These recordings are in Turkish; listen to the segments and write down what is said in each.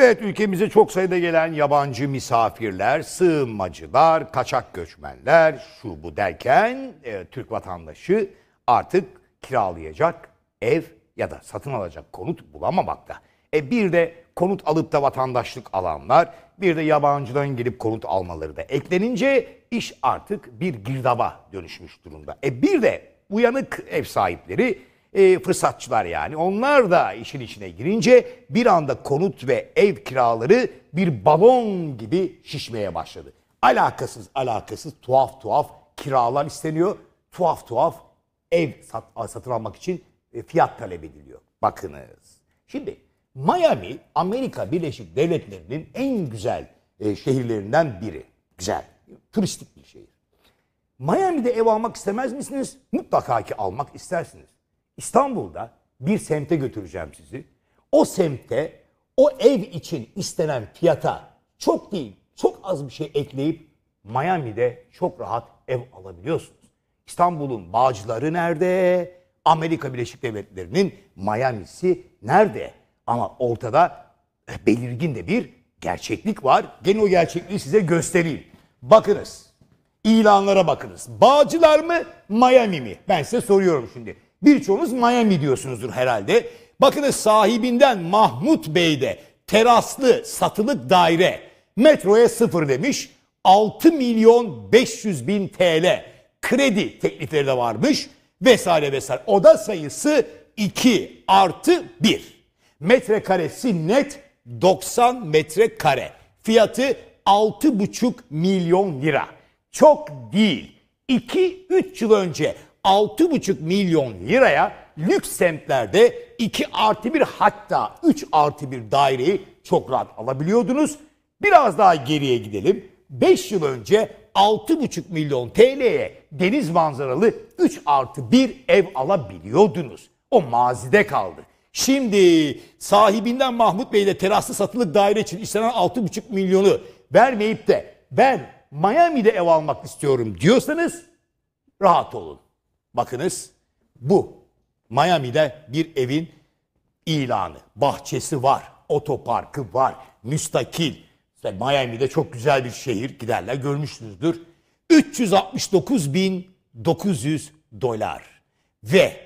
Evet ülkemize çok sayıda gelen yabancı misafirler, sığınmacılar, kaçak göçmenler şu bu derken e, Türk vatandaşı artık kiralayacak ev ya da satın alacak konut bulamamakta. E bir de konut alıp da vatandaşlık alanlar, bir de yabancıdan gelip konut almaları da eklenince iş artık bir girdaba dönüşmüş durumda. E bir de uyanık ev sahipleri e, fırsatçılar yani. Onlar da işin içine girince bir anda konut ve ev kiraları bir balon gibi şişmeye başladı. Alakasız alakasız tuhaf tuhaf kiralar isteniyor. Tuhaf tuhaf ev sat, satın almak için e, fiyat talep ediliyor. Bakınız. Şimdi Miami Amerika Birleşik Devletleri'nin en güzel e, şehirlerinden biri. Güzel. Turistik bir şehir. Miami'de ev almak istemez misiniz? Mutlaka ki almak istersiniz. İstanbul'da bir semte götüreceğim sizi. O semte o ev için istenen fiyata çok değil çok az bir şey ekleyip Miami'de çok rahat ev alabiliyorsunuz. İstanbul'un Bağcıları nerede? Amerika Birleşik Devletleri'nin Miami'si nerede? Ama ortada eh, belirgin de bir gerçeklik var. Gene o gerçekliği size göstereyim. Bakınız. İlanlara bakınız. Bağcılar mı, Miami mi? Ben size soruyorum şimdi. Birçoğunuz Miami diyorsunuzdur herhalde. Bakınız sahibinden Mahmut Bey'de teraslı satılık daire metroya sıfır demiş. 6 milyon 500 bin TL kredi teklifleri de varmış vesaire vesaire. Oda sayısı 2 artı 1. Metrekaresi net 90 metrekare. Fiyatı 6,5 milyon lira. Çok değil. 2-3 yıl önce 6,5 milyon liraya lüks semtlerde 2 artı 1 hatta 3 artı 1 daireyi çok rahat alabiliyordunuz. Biraz daha geriye gidelim. 5 yıl önce 6,5 milyon TL'ye deniz manzaralı 3 artı 1 ev alabiliyordunuz. O mazide kaldı. Şimdi sahibinden Mahmut Bey de teraslı satılık daire için istenen 6,5 milyonu vermeyip de ben Miami'de ev almak istiyorum diyorsanız rahat olun. Bakınız bu Miami'de bir evin ilanı. Bahçesi var, otoparkı var, müstakil. İşte Miami'de çok güzel bir şehir giderler görmüşsünüzdür. 369.900 dolar. Ve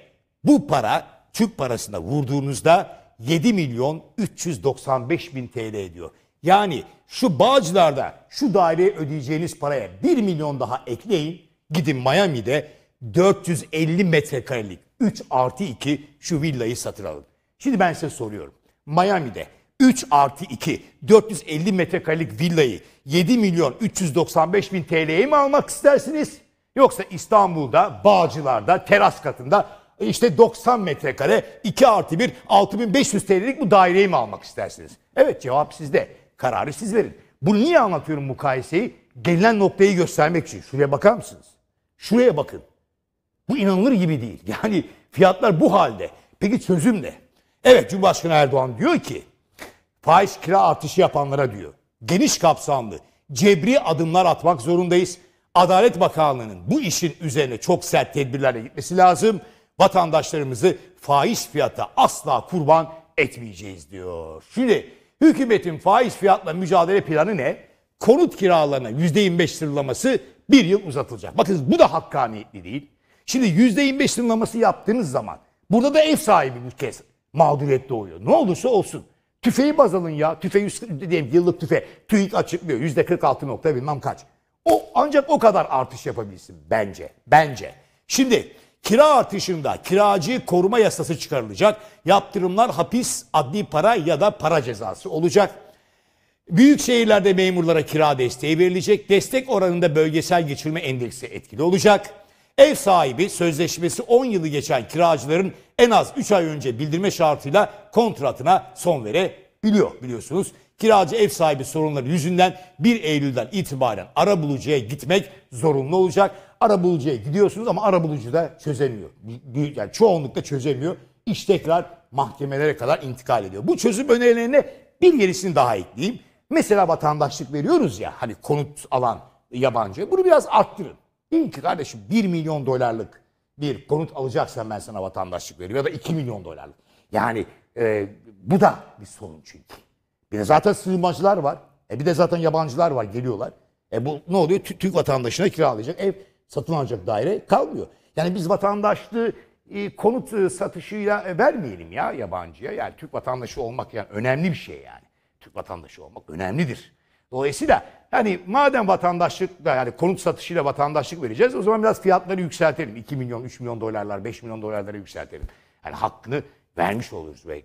bu para Türk parasına vurduğunuzda 7 milyon 395 bin TL ediyor. Yani şu Bağcılar'da şu daireye ödeyeceğiniz paraya 1 milyon daha ekleyin. Gidin Miami'de 450 metrekarelik 3 artı 2 şu villayı satın alın. Şimdi ben size soruyorum. Miami'de 3 artı 2 450 metrekarelik villayı 7 milyon 395 bin TL'ye mi almak istersiniz? Yoksa İstanbul'da, Bağcılar'da, teras katında e, işte 90 metrekare 2 artı 1 6500 TL'lik bu daireyi mi almak istersiniz? Evet cevap sizde. Kararı siz verin. Bunu niye anlatıyorum mukayeseyi? Gelinen noktayı göstermek için. Şuraya bakar mısınız? Şuraya bakın. Bu inanılır gibi değil. Yani fiyatlar bu halde. Peki çözüm ne? Evet Cumhurbaşkanı Erdoğan diyor ki faiz kira artışı yapanlara diyor. Geniş kapsamlı cebri adımlar atmak zorundayız. Adalet Bakanlığı'nın bu işin üzerine çok sert tedbirlerle gitmesi lazım. Vatandaşlarımızı faiz fiyata asla kurban etmeyeceğiz diyor. Şimdi hükümetin faiz fiyatla mücadele planı ne? Konut kiralarına %25 sırlaması bir yıl uzatılacak. Bakın bu da hakkaniyetli değil. Şimdi yüzde %25 sınırlaması yaptığınız zaman burada da ev sahibi bir kez mağduriyet doğuyor. Ne olursa olsun. Tüfeği baz alın ya. Tüfeği dediğim yıllık tüfe. TÜİK açıklıyor. Yüzde 46 nokta bilmem kaç. O ancak o kadar artış yapabilirsin bence. Bence. Şimdi kira artışında kiracı koruma yasası çıkarılacak. Yaptırımlar hapis, adli para ya da para cezası olacak. Büyük şehirlerde memurlara kira desteği verilecek. Destek oranında bölgesel geçirme endeksi etkili olacak. Ev sahibi sözleşmesi 10 yılı geçen kiracıların en az 3 ay önce bildirme şartıyla kontratına son verebiliyor biliyorsunuz. Kiracı ev sahibi sorunları yüzünden 1 Eylül'den itibaren arabulucuya gitmek zorunlu olacak. Arabulucuya gidiyorsunuz ama arabulucu da çözemiyor. Yani çoğunlukla çözemiyor. İş tekrar mahkemelere kadar intikal ediyor. Bu çözüm önerilerine bir gerisini daha ekleyeyim. Mesela vatandaşlık veriyoruz ya hani konut alan yabancı. Bunu biraz arttırın. Deyin ki kardeşim 1 milyon dolarlık bir konut alacaksan ben sana vatandaşlık veriyorum ya da 2 milyon dolarlık. Yani e, bu da bir sorun çünkü. Bir de zaten sığınmacılar var. E bir de zaten yabancılar var geliyorlar. E bu ne oluyor? Türk vatandaşına kiralayacak ev satın alacak daire kalmıyor. Yani biz vatandaşlığı e, konut e, satışıyla e, vermeyelim ya yabancıya. Yani Türk vatandaşı olmak yani önemli bir şey yani. Türk vatandaşı olmak önemlidir. Dolayısıyla yani madem vatandaşlık da yani konut satışıyla vatandaşlık vereceğiz o zaman biraz fiyatları yükseltelim. 2 milyon, 3 milyon dolarlar, 5 milyon dolarlara yükseltelim. Yani hakkını vermiş oluruz ve